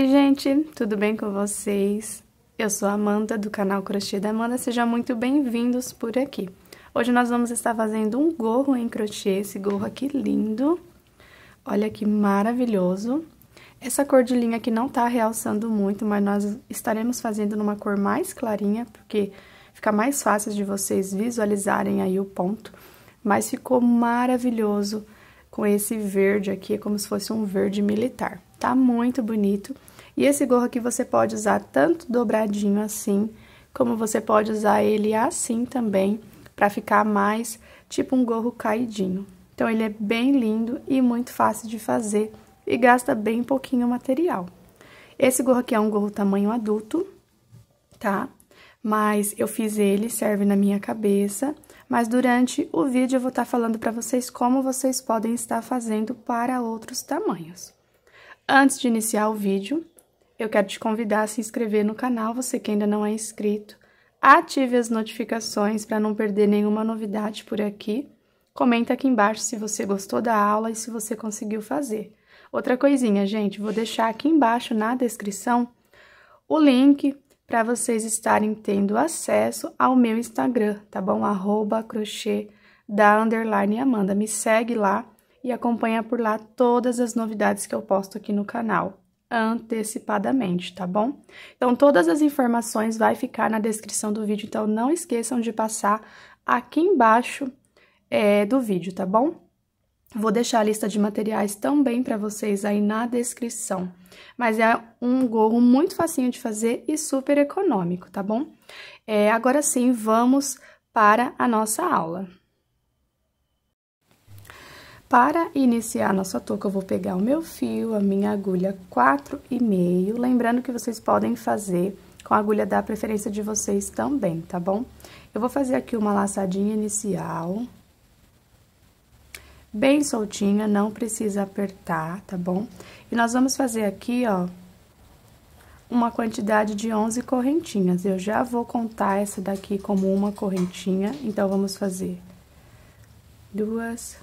Oi, gente, tudo bem com vocês? Eu sou a Amanda, do canal Crochê da Amanda, sejam muito bem-vindos por aqui. Hoje nós vamos estar fazendo um gorro em crochê, esse gorro aqui lindo. Olha que maravilhoso. Essa cor de linha aqui não tá realçando muito, mas nós estaremos fazendo numa cor mais clarinha, porque fica mais fácil de vocês visualizarem aí o ponto. Mas ficou maravilhoso com esse verde aqui, é como se fosse um verde militar. Tá muito bonito. E esse gorro aqui você pode usar tanto dobradinho assim, como você pode usar ele assim também, para ficar mais tipo um gorro caidinho. Então, ele é bem lindo e muito fácil de fazer e gasta bem pouquinho material. Esse gorro aqui é um gorro tamanho adulto, tá? Mas eu fiz ele, serve na minha cabeça, mas durante o vídeo eu vou estar tá falando para vocês como vocês podem estar fazendo para outros tamanhos. Antes de iniciar o vídeo, eu quero te convidar a se inscrever no canal, você que ainda não é inscrito. Ative as notificações para não perder nenhuma novidade por aqui. Comenta aqui embaixo se você gostou da aula e se você conseguiu fazer. Outra coisinha, gente, vou deixar aqui embaixo na descrição o link para vocês estarem tendo acesso ao meu Instagram, tá bom? Arroba crochê da underline Amanda. Me segue lá e acompanha por lá todas as novidades que eu posto aqui no canal antecipadamente, tá bom? Então, todas as informações vai ficar na descrição do vídeo, então não esqueçam de passar aqui embaixo é, do vídeo, tá bom? Vou deixar a lista de materiais também para vocês aí na descrição. Mas é um gorro muito facinho de fazer e super econômico, tá bom? É, agora sim, vamos para a nossa aula. Para iniciar nossa touca, eu vou pegar o meu fio, a minha agulha 4,5, lembrando que vocês podem fazer com a agulha da preferência de vocês também, tá bom? Eu vou fazer aqui uma laçadinha inicial, bem soltinha, não precisa apertar, tá bom? E nós vamos fazer aqui, ó, uma quantidade de 11 correntinhas. Eu já vou contar essa daqui como uma correntinha, então, vamos fazer duas,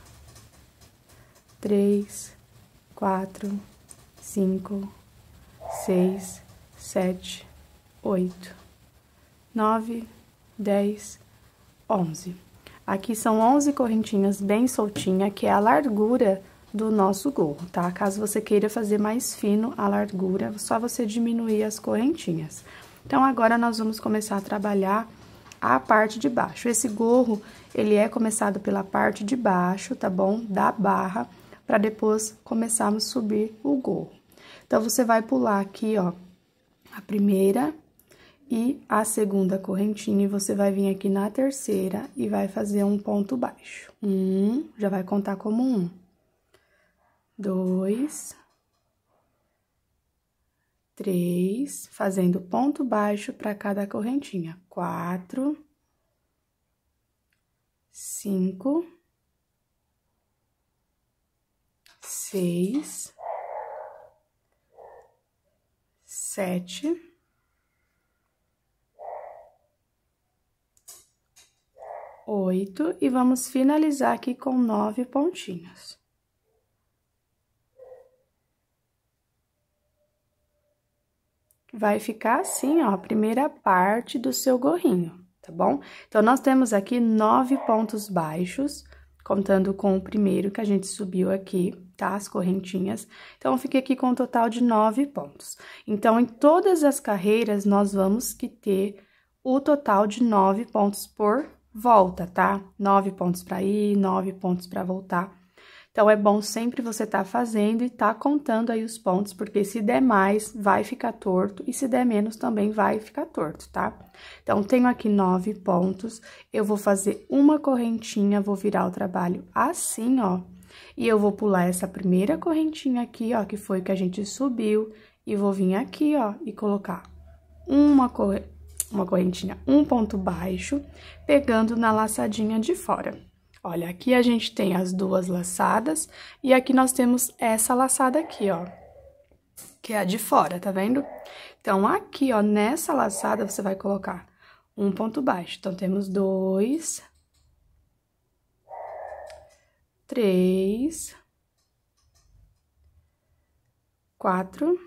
três, quatro, cinco, seis, sete, oito, nove, dez, onze. Aqui são 11 correntinhas bem soltinha, que é a largura do nosso gorro, tá? Caso você queira fazer mais fino a largura, só você diminuir as correntinhas. Então, agora nós vamos começar a trabalhar a parte de baixo. Esse gorro, ele é começado pela parte de baixo, tá bom? Da barra para depois começarmos a subir o gorro. Então, você vai pular aqui, ó, a primeira e a segunda correntinha, e você vai vir aqui na terceira e vai fazer um ponto baixo. Um, já vai contar como um. Dois, três, fazendo ponto baixo para cada correntinha. Quatro, cinco, seis, sete, oito e vamos finalizar aqui com nove pontinhos. Vai ficar assim, ó, a primeira parte do seu gorrinho, tá bom? Então, nós temos aqui nove pontos baixos contando com o primeiro que a gente subiu aqui, tá? As correntinhas. Então, eu fiquei aqui com um total de nove pontos. Então, em todas as carreiras, nós vamos que ter o total de nove pontos por volta, tá? Nove pontos para ir, nove pontos para voltar. Então, é bom sempre você estar tá fazendo e estar tá contando aí os pontos, porque se der mais, vai ficar torto, e se der menos, também vai ficar torto, tá? Então, tenho aqui nove pontos, eu vou fazer uma correntinha, vou virar o trabalho assim, ó, e eu vou pular essa primeira correntinha aqui, ó, que foi que a gente subiu, e vou vir aqui, ó, e colocar uma, corre... uma correntinha, um ponto baixo, pegando na laçadinha de fora. Olha, aqui a gente tem as duas laçadas e aqui nós temos essa laçada aqui, ó, que é a de fora, tá vendo? Então, aqui, ó, nessa laçada você vai colocar um ponto baixo. Então, temos dois, três, quatro,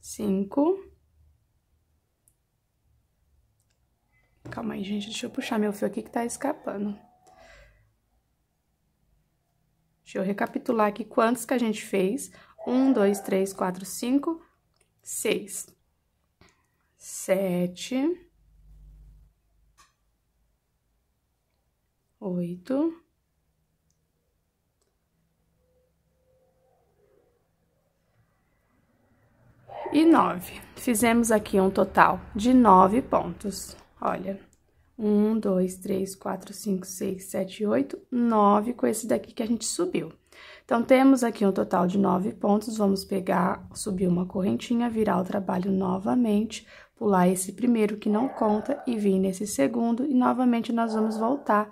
cinco Calma aí, gente, deixa eu puxar meu fio aqui que tá escapando. Deixa eu recapitular aqui quantos que a gente fez. Um, dois, três, quatro, cinco, seis, sete, oito, e nove. Fizemos aqui um total de nove pontos. Olha, um, dois, três, quatro, cinco, seis, sete, oito, nove com esse daqui que a gente subiu. Então, temos aqui um total de nove pontos, vamos pegar, subir uma correntinha, virar o trabalho novamente, pular esse primeiro que não conta e vir nesse segundo, e novamente nós vamos voltar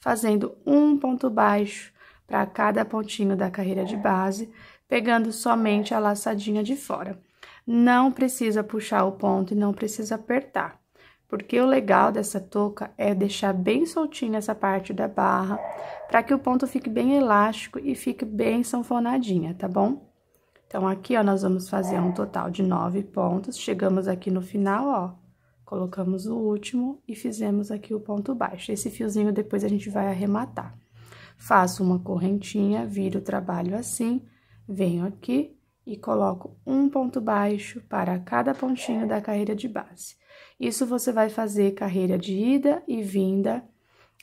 fazendo um ponto baixo para cada pontinho da carreira de base, pegando somente a laçadinha de fora. Não precisa puxar o ponto e não precisa apertar porque o legal dessa touca é deixar bem soltinha essa parte da barra, para que o ponto fique bem elástico e fique bem sanfonadinha, tá bom? Então, aqui, ó, nós vamos fazer um total de nove pontos, chegamos aqui no final, ó, colocamos o último e fizemos aqui o ponto baixo. Esse fiozinho depois a gente vai arrematar. Faço uma correntinha, viro o trabalho assim, venho aqui e coloco um ponto baixo para cada pontinho da carreira de base. Isso você vai fazer carreira de ida e vinda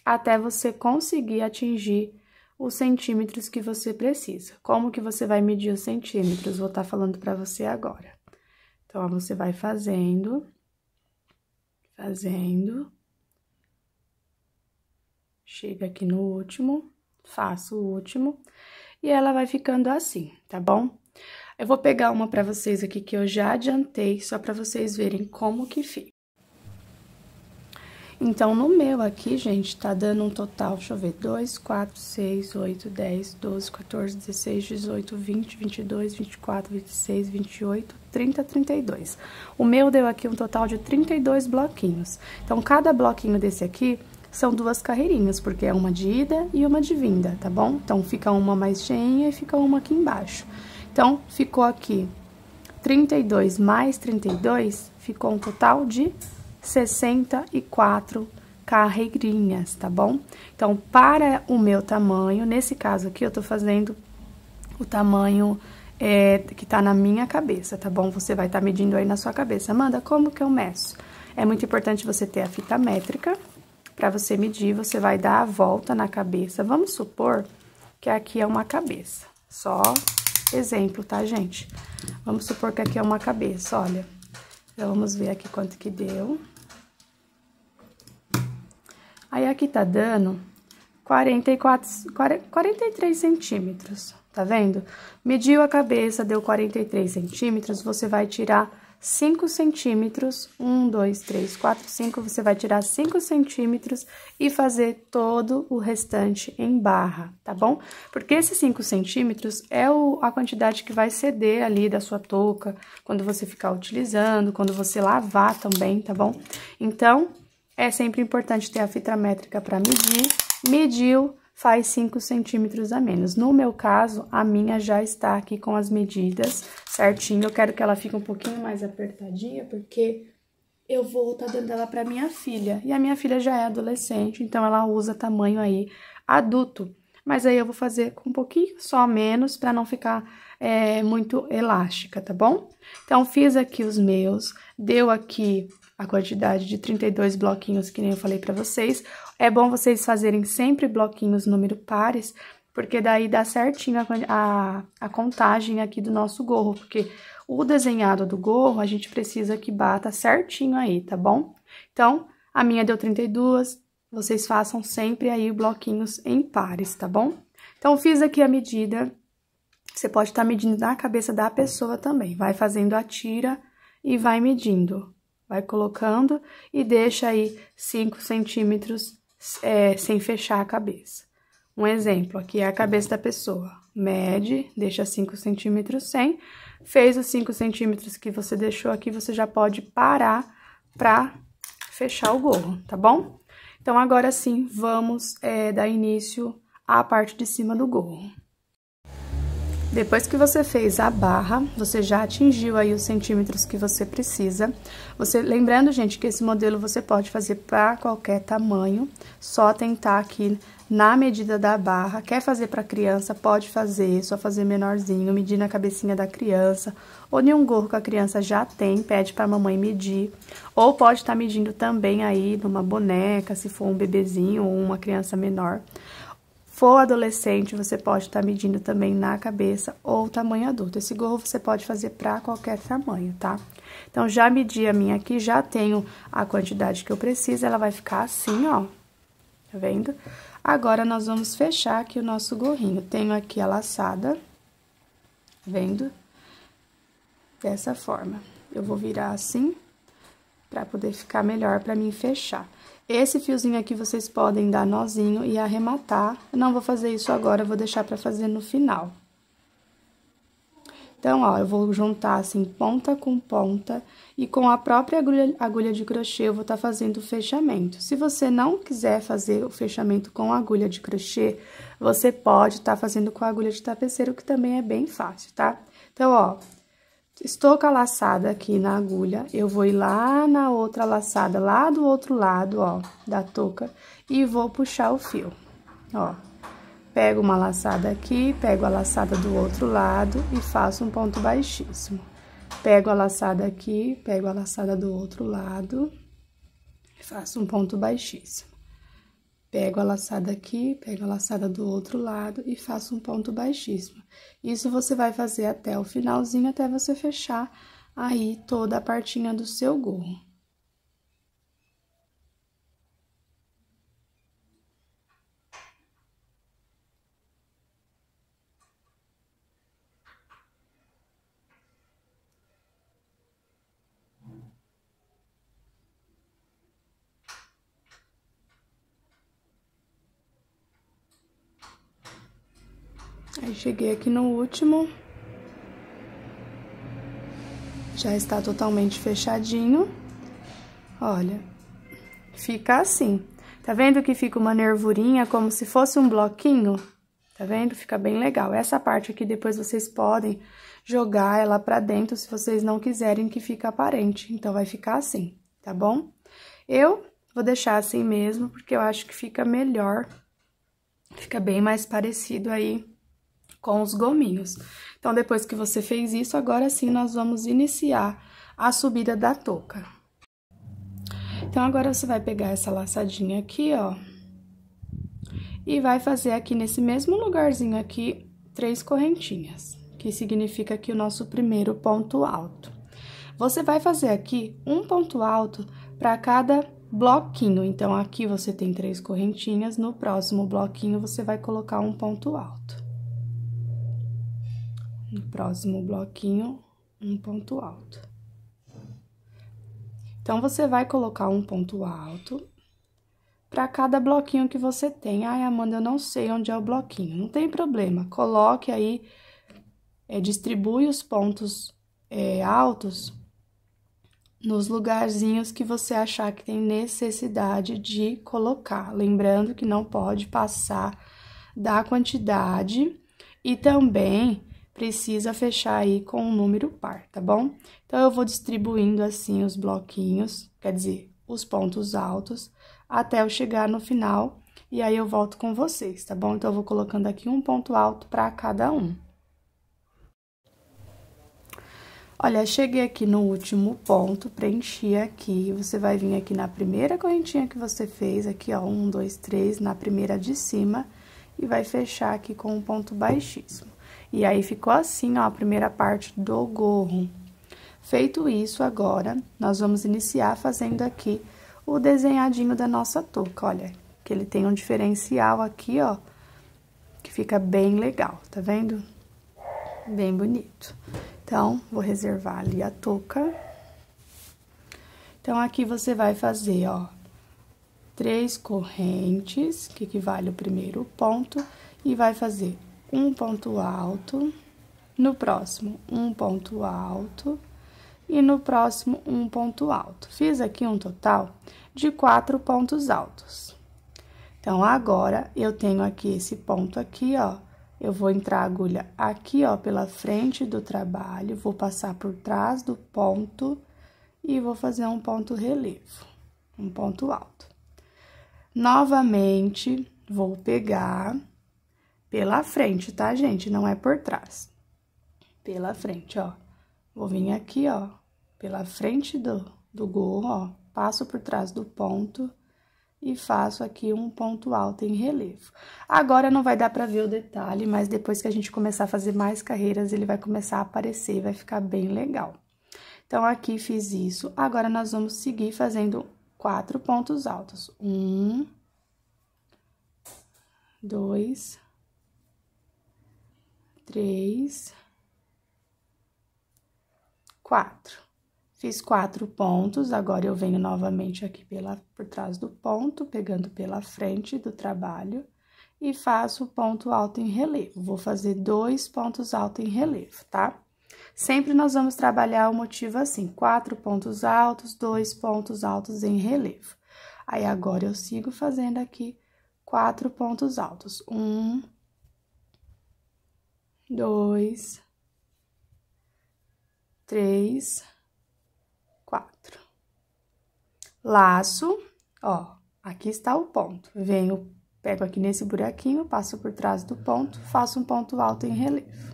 até você conseguir atingir os centímetros que você precisa. Como que você vai medir os centímetros? Vou estar tá falando para você agora. Então, ó, você vai fazendo, fazendo, chega aqui no último, faço o último, e ela vai ficando assim, tá bom? Eu vou pegar uma para vocês aqui que eu já adiantei, só para vocês verem como que fica. Então, no meu aqui, gente, tá dando um total, deixa eu ver, 2, 4, 6, 8, 10, 12, 14, 16, 18, 20, 22, 24, 26, 28, 30, 32. O meu deu aqui um total de 32 bloquinhos. Então, cada bloquinho desse aqui são duas carreirinhas, porque é uma de ida e uma de vinda, tá bom? Então, fica uma mais cheinha e fica uma aqui embaixo. Então, ficou aqui 32 mais 32, ficou um total de 64 carreirinhas, tá bom? Então, para o meu tamanho, nesse caso aqui, eu tô fazendo o tamanho é, que tá na minha cabeça, tá bom? Você vai estar tá medindo aí na sua cabeça. Amanda, como que eu meço? É muito importante você ter a fita métrica. Para você medir, você vai dar a volta na cabeça. Vamos supor que aqui é uma cabeça. Só exemplo, tá, gente? Vamos supor que aqui é uma cabeça, olha. Então, vamos ver aqui quanto que deu. Deu. Aí aqui tá dando 44, 43 centímetros, tá vendo? Mediu a cabeça, deu 43 centímetros, você vai tirar 5 centímetros, 1, 2, 3, 4, 5, você vai tirar 5 centímetros e fazer todo o restante em barra, tá bom? Porque esses 5 centímetros é o, a quantidade que vai ceder ali da sua touca, quando você ficar utilizando, quando você lavar também, tá bom? Então, é sempre importante ter a fita métrica para medir. Mediu, faz 5 centímetros a menos. No meu caso, a minha já está aqui com as medidas certinho. Eu quero que ela fique um pouquinho mais apertadinha, porque eu vou estar tá dando ela para minha filha. E a minha filha já é adolescente, então ela usa tamanho aí adulto. Mas aí eu vou fazer com um pouquinho só menos, para não ficar é, muito elástica, tá bom? Então, fiz aqui os meus, deu aqui a quantidade de 32 bloquinhos que nem eu falei para vocês. É bom vocês fazerem sempre bloquinhos número pares, porque daí dá certinho a, a, a contagem aqui do nosso gorro, porque o desenhado do gorro a gente precisa que bata certinho aí, tá bom? Então, a minha deu 32, vocês façam sempre aí bloquinhos em pares, tá bom? Então, fiz aqui a medida, você pode estar tá medindo na cabeça da pessoa também, vai fazendo a tira e vai medindo. Vai colocando e deixa aí 5 centímetros é, sem fechar a cabeça. Um exemplo, aqui é a cabeça da pessoa. Mede, deixa 5 centímetros sem. Fez os 5 centímetros que você deixou aqui, você já pode parar pra fechar o gorro, tá bom? Então, agora sim, vamos é, dar início à parte de cima do gorro. Depois que você fez a barra, você já atingiu aí os centímetros que você precisa. Você, lembrando, gente, que esse modelo você pode fazer para qualquer tamanho, só tentar aqui na medida da barra. Quer fazer para criança, pode fazer, só fazer menorzinho, medir na cabecinha da criança. Ou nenhum gorro que a criança já tem, pede para a mamãe medir. Ou pode estar tá medindo também aí numa boneca, se for um bebezinho ou uma criança menor for adolescente, você pode estar tá medindo também na cabeça ou tamanho adulto. Esse gorro você pode fazer para qualquer tamanho, tá? Então, já medi a minha aqui, já tenho a quantidade que eu preciso, ela vai ficar assim, ó. Tá vendo? Agora, nós vamos fechar aqui o nosso gorrinho. Tenho aqui a laçada, tá vendo? Dessa forma. Eu vou virar assim, pra poder ficar melhor pra mim fechar. Esse fiozinho aqui vocês podem dar nozinho e arrematar. Eu não vou fazer isso agora, vou deixar pra fazer no final. Então, ó, eu vou juntar assim ponta com ponta e com a própria agulha, agulha de crochê eu vou estar tá fazendo o fechamento. Se você não quiser fazer o fechamento com a agulha de crochê, você pode estar tá fazendo com a agulha de tapeceiro, que também é bem fácil, tá? Então, ó, Estou com a laçada aqui na agulha, eu vou ir lá na outra laçada, lá do outro lado, ó, da touca, e vou puxar o fio, ó. Pego uma laçada aqui, pego a laçada do outro lado e faço um ponto baixíssimo. Pego a laçada aqui, pego a laçada do outro lado, e faço um ponto baixíssimo. Pego a laçada aqui, pego a laçada do outro lado e faço um ponto baixíssimo. Isso você vai fazer até o finalzinho, até você fechar aí toda a partinha do seu gorro. Cheguei aqui no último. Já está totalmente fechadinho. Olha, fica assim. Tá vendo que fica uma nervurinha, como se fosse um bloquinho? Tá vendo? Fica bem legal. Essa parte aqui, depois vocês podem jogar ela pra dentro, se vocês não quiserem que fique aparente. Então, vai ficar assim, tá bom? Eu vou deixar assim mesmo, porque eu acho que fica melhor. Fica bem mais parecido aí com os gominhos. Então, depois que você fez isso, agora sim nós vamos iniciar a subida da touca. Então, agora você vai pegar essa laçadinha aqui, ó, e vai fazer aqui nesse mesmo lugarzinho aqui três correntinhas, que significa aqui o nosso primeiro ponto alto. Você vai fazer aqui um ponto alto para cada bloquinho. Então, aqui você tem três correntinhas, no próximo bloquinho você vai colocar um ponto alto próximo bloquinho um ponto alto. Então, você vai colocar um ponto alto para cada bloquinho que você tem. Ai, Amanda, eu não sei onde é o bloquinho. Não tem problema, coloque aí, é, distribui os pontos é, altos nos lugarzinhos que você achar que tem necessidade de colocar. Lembrando que não pode passar da quantidade e também precisa fechar aí com um número par, tá bom? Então, eu vou distribuindo assim os bloquinhos, quer dizer, os pontos altos, até eu chegar no final, e aí eu volto com vocês, tá bom? Então, eu vou colocando aqui um ponto alto para cada um. Olha, cheguei aqui no último ponto, preenchi aqui, você vai vir aqui na primeira correntinha que você fez, aqui, ó, um, dois, três, na primeira de cima, e vai fechar aqui com um ponto baixíssimo. E aí ficou assim, ó, a primeira parte do gorro. Feito isso, agora, nós vamos iniciar fazendo aqui o desenhadinho da nossa touca, olha, que ele tem um diferencial aqui, ó, que fica bem legal, tá vendo? Bem bonito. Então, vou reservar ali a touca. Então, aqui você vai fazer, ó, três correntes, que equivale o primeiro ponto, e vai fazer um ponto alto, no próximo, um ponto alto e no próximo, um ponto alto. Fiz aqui um total de quatro pontos altos. Então, agora, eu tenho aqui esse ponto aqui, ó, eu vou entrar a agulha aqui, ó, pela frente do trabalho, vou passar por trás do ponto e vou fazer um ponto relevo, um ponto alto. Novamente, vou pegar pela frente, tá, gente? Não é por trás. Pela frente, ó. Vou vir aqui, ó, pela frente do, do gorro, ó, passo por trás do ponto e faço aqui um ponto alto em relevo. Agora não vai dar pra ver o detalhe, mas depois que a gente começar a fazer mais carreiras, ele vai começar a aparecer, vai ficar bem legal. Então, aqui fiz isso, agora nós vamos seguir fazendo quatro pontos altos. Um, dois, três, quatro. Fiz quatro pontos, agora eu venho novamente aqui pela, por trás do ponto, pegando pela frente do trabalho, e faço ponto alto em relevo. Vou fazer dois pontos altos em relevo, tá? Sempre nós vamos trabalhar o motivo assim, quatro pontos altos, dois pontos altos em relevo. Aí, agora, eu sigo fazendo aqui quatro pontos altos. Um, dois, três, quatro. Laço, ó, aqui está o ponto. Venho, pego aqui nesse buraquinho, passo por trás do ponto, faço um ponto alto em relevo.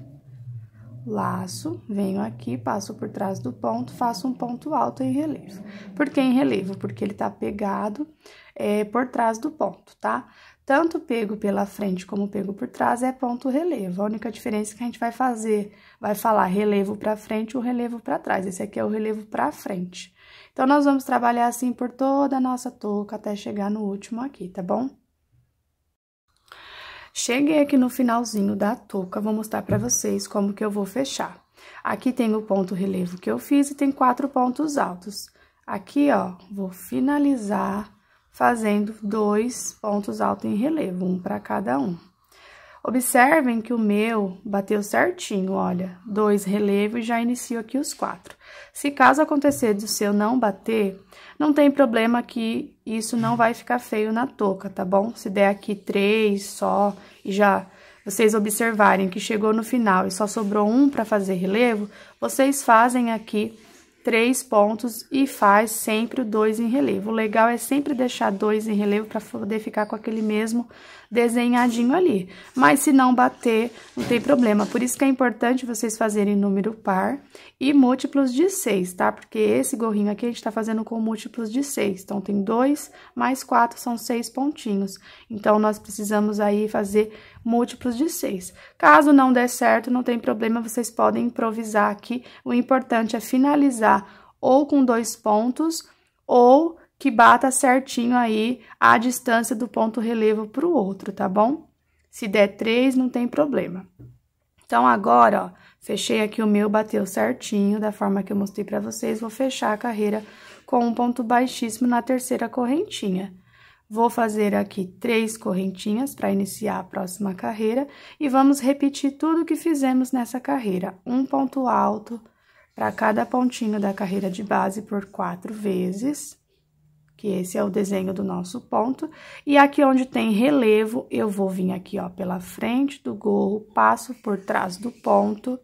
Laço, venho aqui, passo por trás do ponto, faço um ponto alto em relevo. Por que em relevo? Porque ele tá pegado é, por trás do ponto, tá? tanto pego pela frente como pego por trás é ponto relevo. A única diferença é que a gente vai fazer, vai falar relevo para frente ou relevo para trás. Esse aqui é o relevo para frente. Então, nós vamos trabalhar assim por toda a nossa touca até chegar no último aqui, tá bom? Cheguei aqui no finalzinho da touca, vou mostrar para vocês como que eu vou fechar. Aqui tem o ponto relevo que eu fiz e tem quatro pontos altos. Aqui, ó, vou finalizar fazendo dois pontos altos em relevo, um para cada um. Observem que o meu bateu certinho, olha, dois relevos e já inicio aqui os quatro. Se caso acontecer do seu não bater, não tem problema que isso não vai ficar feio na touca, tá bom? Se der aqui três só e já vocês observarem que chegou no final e só sobrou um para fazer relevo, vocês fazem aqui três pontos e faz sempre o dois em relevo. O legal é sempre deixar dois em relevo para poder ficar com aquele mesmo desenhadinho ali. Mas se não bater, não tem problema. Por isso que é importante vocês fazerem número par e múltiplos de 6, tá? Porque esse gorrinho aqui a gente tá fazendo com múltiplos de 6. Então, tem 2 mais 4, são 6 pontinhos. Então, nós precisamos aí fazer múltiplos de 6. Caso não der certo, não tem problema, vocês podem improvisar aqui. O importante é finalizar ou com dois pontos ou que bata certinho aí a distância do ponto relevo para o outro, tá bom? Se der três, não tem problema. Então, agora, ó, fechei aqui o meu, bateu certinho, da forma que eu mostrei para vocês. Vou fechar a carreira com um ponto baixíssimo na terceira correntinha. Vou fazer aqui três correntinhas para iniciar a próxima carreira e vamos repetir tudo que fizemos nessa carreira. Um ponto alto para cada pontinho da carreira de base por quatro vezes que esse é o desenho do nosso ponto. E aqui onde tem relevo, eu vou vir aqui, ó, pela frente do gorro, passo por trás do ponto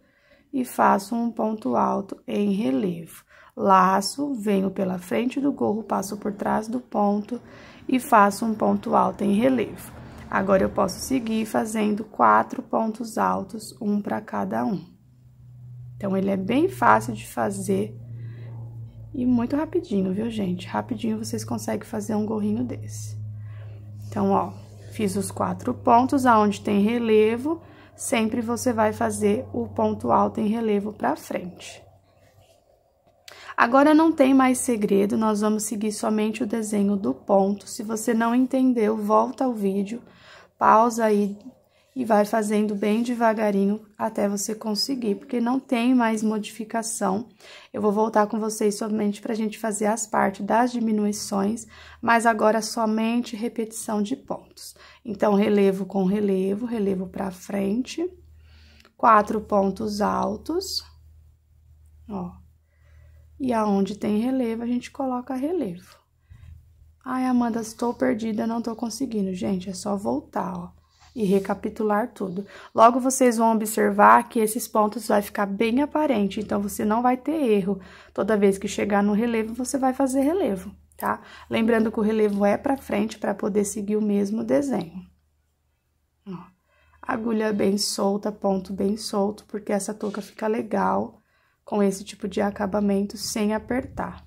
e faço um ponto alto em relevo. Laço, venho pela frente do gorro, passo por trás do ponto e faço um ponto alto em relevo. Agora, eu posso seguir fazendo quatro pontos altos, um para cada um. Então, ele é bem fácil de fazer e muito rapidinho, viu, gente? Rapidinho vocês conseguem fazer um gorrinho desse. Então, ó, fiz os quatro pontos, aonde tem relevo, sempre você vai fazer o ponto alto em relevo pra frente. Agora, não tem mais segredo, nós vamos seguir somente o desenho do ponto. Se você não entendeu, volta ao vídeo, pausa aí e vai fazendo bem devagarinho até você conseguir, porque não tem mais modificação. Eu vou voltar com vocês somente para a gente fazer as partes das diminuições, mas agora somente repetição de pontos. Então, relevo com relevo, relevo para frente, quatro pontos altos, ó. E aonde tem relevo, a gente coloca relevo. Ai, Amanda, estou perdida, não estou conseguindo. Gente, é só voltar, ó e recapitular tudo. Logo, vocês vão observar que esses pontos vai ficar bem aparente, então você não vai ter erro. Toda vez que chegar no relevo, você vai fazer relevo, tá? Lembrando que o relevo é para frente para poder seguir o mesmo desenho. Ó, agulha bem solta, ponto bem solto, porque essa touca fica legal com esse tipo de acabamento sem apertar.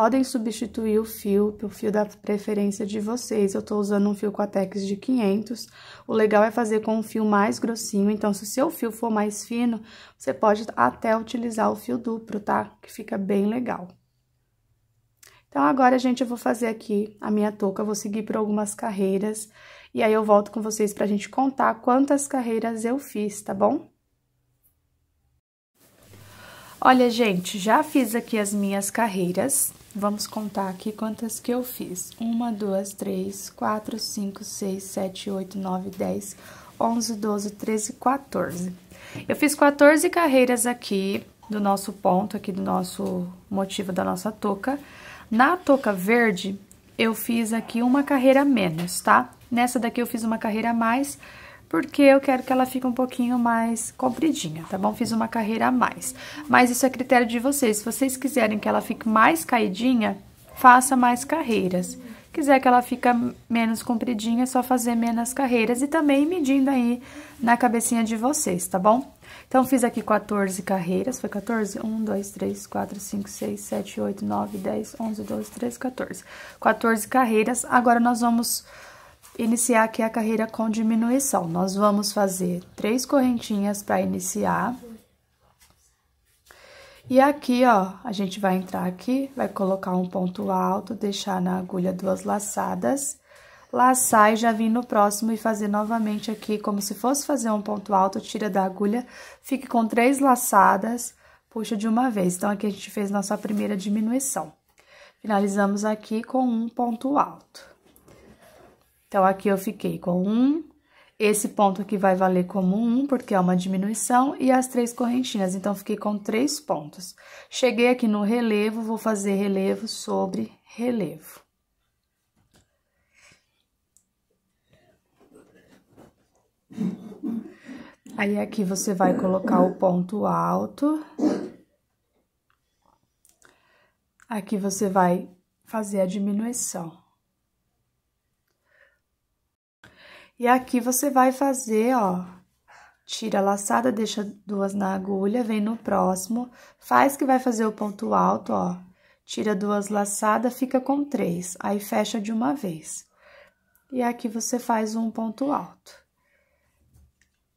Podem substituir o fio pelo fio da preferência de vocês. Eu estou usando um fio com a Tex de 500. O legal é fazer com um fio mais grossinho. Então, se o seu fio for mais fino, você pode até utilizar o fio duplo, tá? Que fica bem legal. Então, agora, gente, eu vou fazer aqui a minha touca, vou seguir por algumas carreiras, e aí eu volto com vocês pra gente contar quantas carreiras eu fiz, tá bom? Olha, gente, já fiz aqui as minhas carreiras, Vamos contar aqui quantas que eu fiz. Uma, duas, três, quatro, cinco, seis, sete, oito, nove, dez, onze, doze, treze, 14. Eu fiz 14 carreiras aqui do nosso ponto, aqui do nosso motivo da nossa touca. Na touca verde, eu fiz aqui uma carreira menos, tá? Nessa daqui eu fiz uma carreira a mais, porque eu quero que ela fique um pouquinho mais compridinha, tá bom? Fiz uma carreira a mais. Mas isso é critério de vocês. Se vocês quiserem que ela fique mais caidinha, faça mais carreiras. Quiser que ela fique menos compridinha, é só fazer menos carreiras e também medindo aí na cabecinha de vocês, tá bom? Então, fiz aqui 14 carreiras, foi 14? 1, 2, 3, 4, 5, 6, 7, 8, 9, 10, 11, 12, 13, 14. 14 carreiras, agora nós vamos iniciar aqui a carreira com diminuição. Nós vamos fazer três correntinhas para iniciar. E aqui, ó, a gente vai entrar aqui, vai colocar um ponto alto, deixar na agulha duas laçadas, laçar e já vir no próximo e fazer novamente aqui, como se fosse fazer um ponto alto, tira da agulha, fique com três laçadas, puxa de uma vez. Então, aqui a gente fez nossa primeira diminuição. Finalizamos aqui com um ponto alto. Então, aqui eu fiquei com um, esse ponto aqui vai valer como um porque é uma diminuição, e as três correntinhas, então, fiquei com três pontos. Cheguei aqui no relevo, vou fazer relevo sobre relevo. Aí, aqui você vai colocar o ponto alto. Aqui você vai fazer a diminuição. E aqui você vai fazer, ó, tira a laçada, deixa duas na agulha, vem no próximo, faz que vai fazer o ponto alto, ó, tira duas laçadas, fica com três, aí fecha de uma vez. E aqui você faz um ponto alto.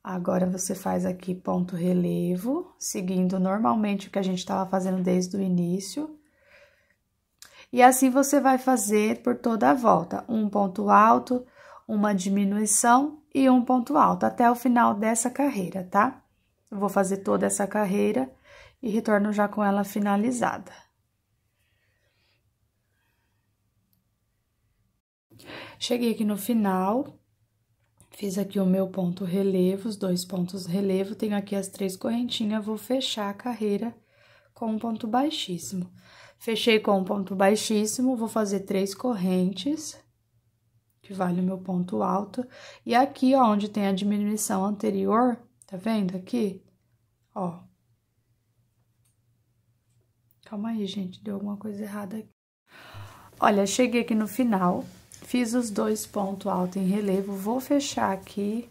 Agora, você faz aqui ponto relevo, seguindo normalmente o que a gente estava fazendo desde o início. E assim, você vai fazer por toda a volta, um ponto alto, uma diminuição e um ponto alto até o final dessa carreira, tá? Eu vou fazer toda essa carreira e retorno já com ela finalizada. Cheguei aqui no final, fiz aqui o meu ponto relevo, os dois pontos relevo, tenho aqui as três correntinhas, vou fechar a carreira com um ponto baixíssimo. Fechei com um ponto baixíssimo, vou fazer três correntes que vale o meu ponto alto. E aqui, ó, onde tem a diminuição anterior, tá vendo aqui? Ó. Calma aí, gente, deu alguma coisa errada aqui. Olha, cheguei aqui no final, fiz os dois pontos alto em relevo, vou fechar aqui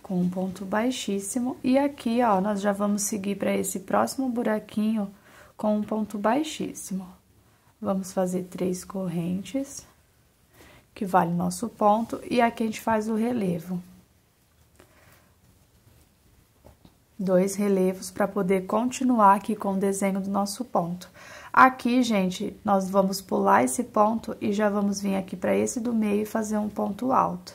com um ponto baixíssimo. E aqui, ó, nós já vamos seguir para esse próximo buraquinho com um ponto baixíssimo. Vamos fazer três correntes que vale nosso ponto, e aqui a gente faz o relevo. Dois relevos para poder continuar aqui com o desenho do nosso ponto. Aqui, gente, nós vamos pular esse ponto e já vamos vir aqui para esse do meio e fazer um ponto alto.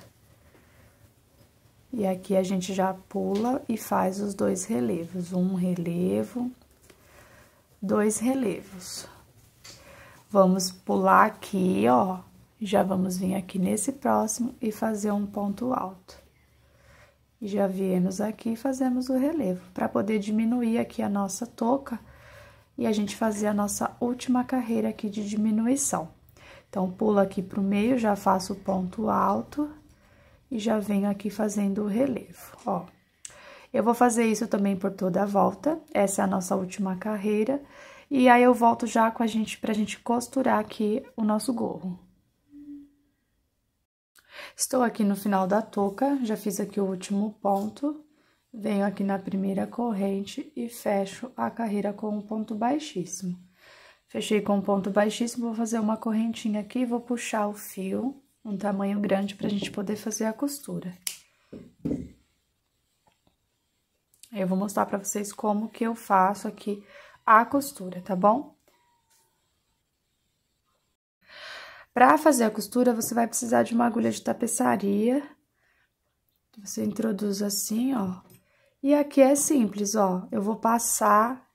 E aqui a gente já pula e faz os dois relevos, um relevo, dois relevos. Vamos pular aqui, ó, já vamos vir aqui nesse próximo e fazer um ponto alto. Já viemos aqui e fazemos o relevo, para poder diminuir aqui a nossa touca e a gente fazer a nossa última carreira aqui de diminuição. Então, pulo aqui pro meio, já faço o ponto alto e já venho aqui fazendo o relevo, ó. Eu vou fazer isso também por toda a volta, essa é a nossa última carreira, e aí eu volto já com a gente, pra gente costurar aqui o nosso gorro. Estou aqui no final da touca, já fiz aqui o último ponto, venho aqui na primeira corrente e fecho a carreira com um ponto baixíssimo. Fechei com um ponto baixíssimo, vou fazer uma correntinha aqui, vou puxar o fio, um tamanho grande para a gente poder fazer a costura. Eu vou mostrar para vocês como que eu faço aqui a costura, tá bom? Para fazer a costura, você vai precisar de uma agulha de tapeçaria. Você introduz assim, ó. E aqui é simples, ó. Eu vou passar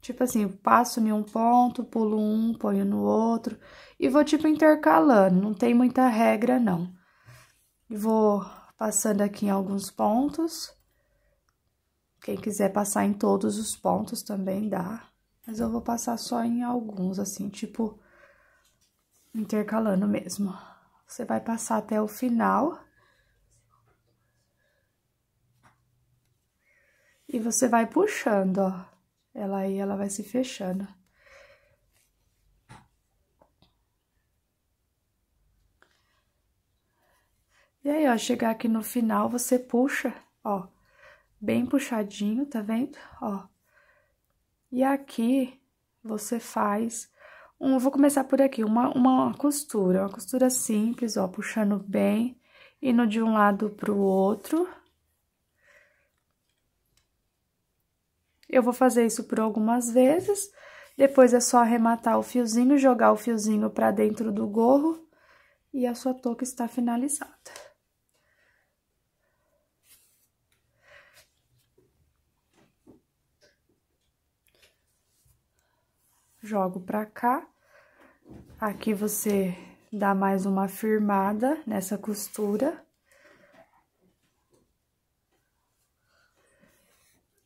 Tipo assim, passo em um ponto, pulo um, ponho no outro e vou tipo intercalando, não tem muita regra não. Vou passando aqui em alguns pontos. Quem quiser passar em todos os pontos também dá, mas eu vou passar só em alguns assim, tipo intercalando mesmo. Você vai passar até o final. E você vai puxando, ó. Ela aí, ela vai se fechando. E aí, ó, chegar aqui no final, você puxa, ó, bem puxadinho, tá vendo? Ó. E aqui, você faz um, eu vou começar por aqui, uma, uma costura, uma costura simples, ó, puxando bem, indo de um lado pro outro. Eu vou fazer isso por algumas vezes, depois é só arrematar o fiozinho, jogar o fiozinho pra dentro do gorro e a sua touca está finalizada. jogo pra cá. Aqui você dá mais uma firmada nessa costura.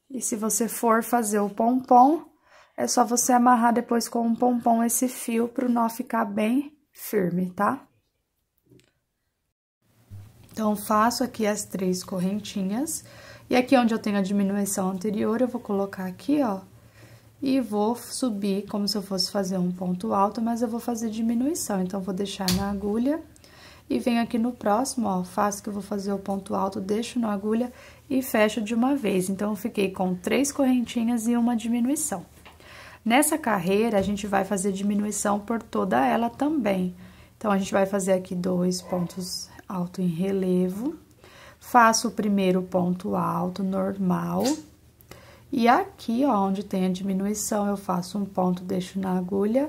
E se você for fazer o pompom, é só você amarrar depois com um pompom esse fio para o nó ficar bem firme, tá? Então, faço aqui as três correntinhas. E aqui onde eu tenho a diminuição anterior, eu vou colocar aqui, ó, e vou subir como se eu fosse fazer um ponto alto, mas eu vou fazer diminuição, então vou deixar na agulha e venho aqui no próximo, ó, faço que eu vou fazer o ponto alto, deixo na agulha e fecho de uma vez. Então, eu fiquei com três correntinhas e uma diminuição. Nessa carreira, a gente vai fazer diminuição por toda ela também. Então, a gente vai fazer aqui dois pontos alto em relevo, faço o primeiro ponto alto normal e aqui, ó, onde tem a diminuição, eu faço um ponto, deixo na agulha,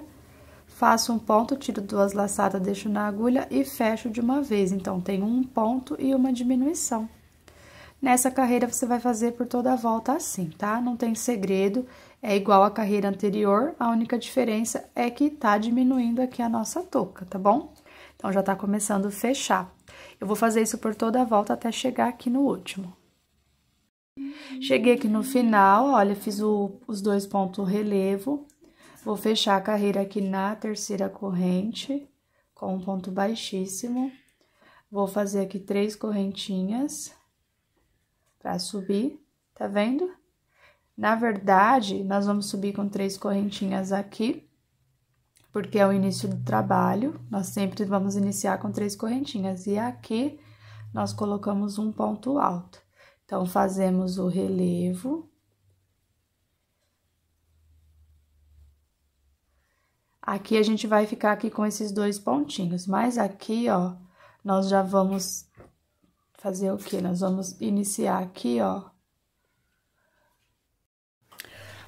faço um ponto, tiro duas laçadas, deixo na agulha e fecho de uma vez. Então, tem um ponto e uma diminuição. Nessa carreira, você vai fazer por toda a volta assim, tá? Não tem segredo, é igual à carreira anterior, a única diferença é que tá diminuindo aqui a nossa touca, tá bom? Então, já tá começando a fechar. Eu vou fazer isso por toda a volta até chegar aqui no último. Cheguei aqui no final, olha, fiz o, os dois pontos relevo. Vou fechar a carreira aqui na terceira corrente, com um ponto baixíssimo. Vou fazer aqui três correntinhas para subir, tá vendo? Na verdade, nós vamos subir com três correntinhas aqui, porque é o início do trabalho. Nós sempre vamos iniciar com três correntinhas. E aqui, nós colocamos um ponto alto. Então, fazemos o relevo. Aqui a gente vai ficar aqui com esses dois pontinhos, mas aqui, ó, nós já vamos fazer o que? Nós vamos iniciar aqui, ó.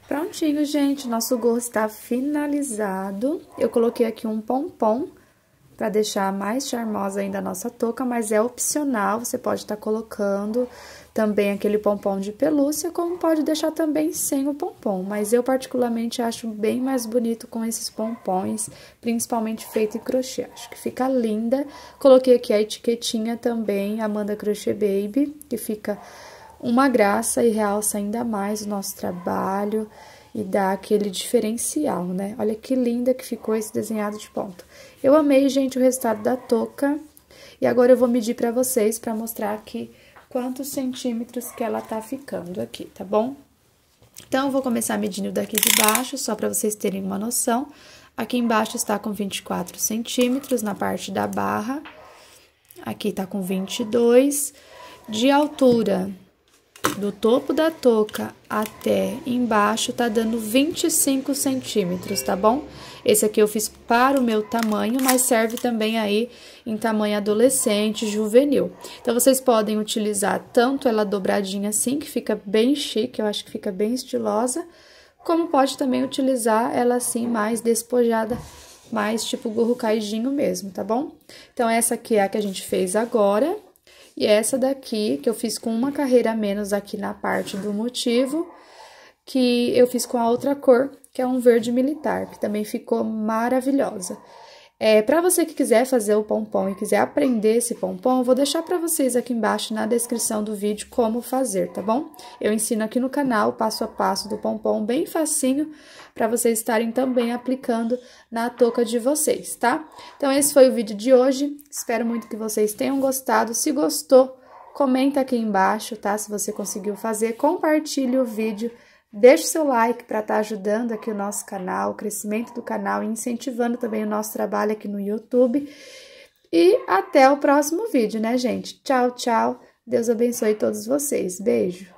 Prontinho, gente, nosso gorro está finalizado. Eu coloquei aqui um pompom para deixar mais charmosa ainda a nossa touca, mas é opcional, você pode estar tá colocando também aquele pompom de pelúcia, como pode deixar também sem o pompom. Mas eu particularmente acho bem mais bonito com esses pompons, principalmente feito em crochê. Acho que fica linda. Coloquei aqui a etiquetinha também, Amanda Crochê Baby, que fica uma graça e realça ainda mais o nosso trabalho e dá aquele diferencial, né? Olha que linda que ficou esse desenhado de ponto. Eu amei, gente, o resultado da touca. E agora eu vou medir para vocês para mostrar aqui quantos centímetros que ela tá ficando aqui, tá bom? Então, eu vou começar medindo daqui de baixo, só para vocês terem uma noção. Aqui embaixo está com 24 centímetros na parte da barra. Aqui tá com 22. De altura do topo da touca até embaixo, tá dando 25 centímetros, tá bom? Tá bom? Esse aqui eu fiz para o meu tamanho, mas serve também aí em tamanho adolescente, juvenil. Então, vocês podem utilizar tanto ela dobradinha assim, que fica bem chique, eu acho que fica bem estilosa, como pode também utilizar ela assim mais despojada, mais tipo gorro caidinho mesmo, tá bom? Então, essa aqui é a que a gente fez agora. E essa daqui, que eu fiz com uma carreira a menos aqui na parte do motivo, que eu fiz com a outra cor, que é um verde militar, que também ficou maravilhosa. É, para você que quiser fazer o pompom e quiser aprender esse pompom, vou deixar para vocês aqui embaixo na descrição do vídeo como fazer, tá bom? Eu ensino aqui no canal passo a passo do pompom, bem facinho, para vocês estarem também aplicando na touca de vocês, tá? Então, esse foi o vídeo de hoje. Espero muito que vocês tenham gostado. Se gostou, comenta aqui embaixo, tá? Se você conseguiu fazer, compartilhe o vídeo. Deixe seu like para estar tá ajudando aqui o nosso canal, o crescimento do canal e incentivando também o nosso trabalho aqui no YouTube. E até o próximo vídeo, né, gente? Tchau, tchau. Deus abençoe todos vocês. Beijo.